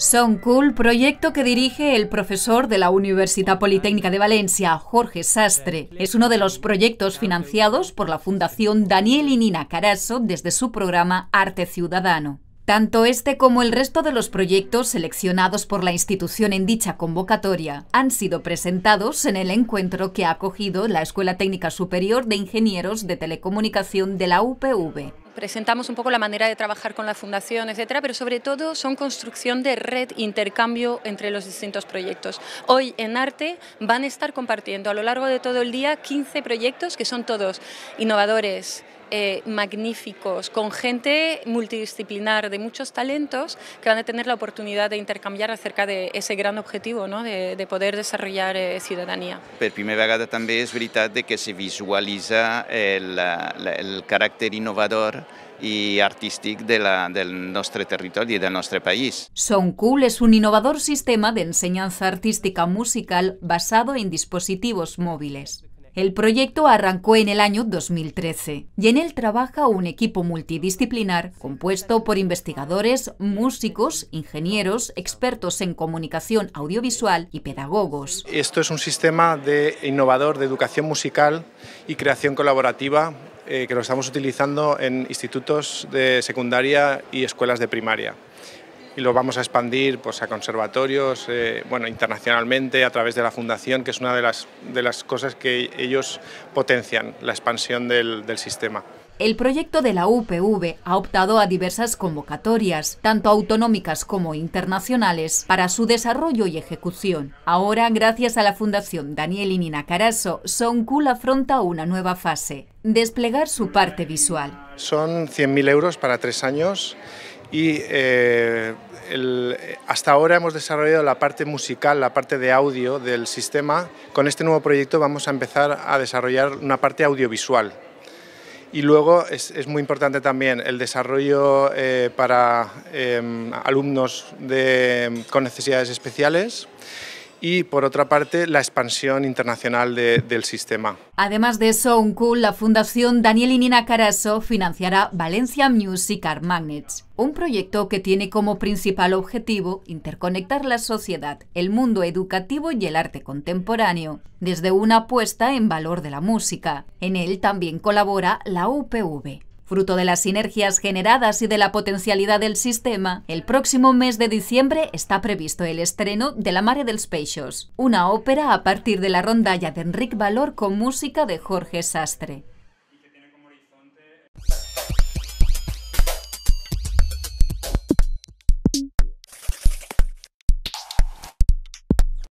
Son Cool, proyecto que dirige el profesor de la Universidad Politécnica de Valencia, Jorge Sastre. Es uno de los proyectos financiados por la Fundación Daniel y Nina Carasso desde su programa Arte Ciudadano. Tanto este como el resto de los proyectos seleccionados por la institución en dicha convocatoria han sido presentados en el encuentro que ha acogido la Escuela Técnica Superior de Ingenieros de Telecomunicación de la UPV presentamos un poco la manera de trabajar con la fundación, etcétera, pero sobre todo son construcción de red, intercambio entre los distintos proyectos. Hoy en Arte van a estar compartiendo a lo largo de todo el día 15 proyectos que son todos innovadores, eh, magníficos, con gente multidisciplinar de muchos talentos que van a tener la oportunidad de intercambiar acerca de ese gran objetivo ¿no? de, poder desarrollar eh, ciudadanía. Por primera vez también es verdad de que se visualiza eh, el, carácter innovador y artístico de del nuestro territorio y del nuestro país. Son Cool es un innovador sistema de enseñanza artística musical basado en dispositivos móviles. El proyecto arrancó en el año 2013 y en él trabaja un equipo multidisciplinar compuesto por investigadores, músicos, ingenieros, expertos en comunicación audiovisual y pedagogos. Esto es un sistema de innovador de educación musical y creación colaborativa eh, que lo estamos utilizando en institutos de secundaria y escuelas de primaria y lo vamos a expandir pues, a conservatorios, eh, bueno, internacionalmente, a través de la fundación, que es una de las, de las cosas que ellos potencian, la expansión del, del sistema. El proyecto de la UPV ha optado a diversas convocatorias, tanto autonómicas como internacionales, para su desarrollo y ejecución. Ahora, gracias a la Fundación Daniel y Nina Carasso, Soncul afronta una nueva fase, desplegar su parte visual. Son 100.000 euros para tres años y eh, hasta ahora hemos desarrollado la parte musical, la parte de audio del sistema. Con este nuevo proyecto vamos a empezar a desarrollar una parte audiovisual. Y luego es, muy importante también el desarrollo eh, para em, alumnos con necesidades especiales y por otra parte la expansión internacional del sistema. Además de eso, cool, la Fundación Daniel y Nina Carasso financiará Valencia Music Art Magnets, un proyecto que tiene como principal objetivo interconectar la sociedad, el mundo educativo y el arte contemporáneo, desde una apuesta en valor de la música. En él también colabora la UPV. Fruto de las sinergias generadas y de la potencialidad del sistema, el próximo mes de diciembre está previsto el estreno de La Mare del Peixos, una ópera a partir de la rondalla de Enrique Valor con música de Jorge Sastre.